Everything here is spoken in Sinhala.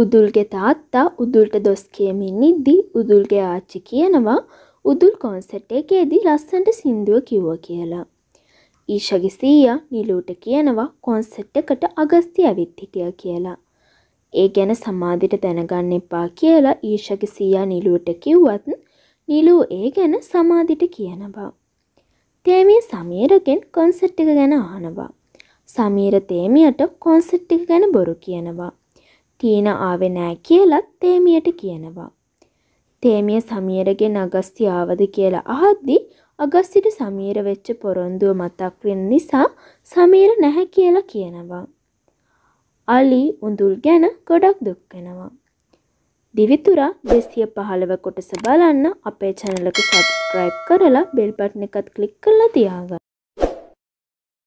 උදුල්ගේ තාත්තා උදුල්ට දොස් කියමින් ඉද්දී උදුල්ගේ ආච්චි කියනවා උදුල් කොන්සර්ට් එකේදී ලස්සනට සින්දුව කිව්ව කියලා. ඊෂගේ සීයා නිලූට කියනවා කොන්සර්ට් එකට අගස්ති ඇවිත් හිටියා කියලා. ඒ ගැන සමාධිට දැනගන්න එපා කියලා ඊෂගේ සීයා නිලූට කිව්වත් නිලූ ඒ ගැන සමාධිට කියනවා. තේමිය සමීරගෙන් කොන්සර්ට් එක ගැන අහනවා. සමීර තේමියට කොන්සර්ට් එක ගැන බොරු කියනවා. තීන ආවේ නෑ කියලත් තේමියට කියනවා. තේමිය සමීරගේ නගස්ති ආවද කියලා අහද්දි අගස්තිට සමීර වෙච්ච පොරොන්දුව මතක් වෙන නිසා සමීර නැහැ කියලා කියනවා. අලි උඳුල් ගැන ගොඩක් දුක් වෙනවා. දිවිතුරා 215 කොටස බලන්න අපේ channel එක subscribe කරලා bell button එකත් click කරලා තියාගන්න.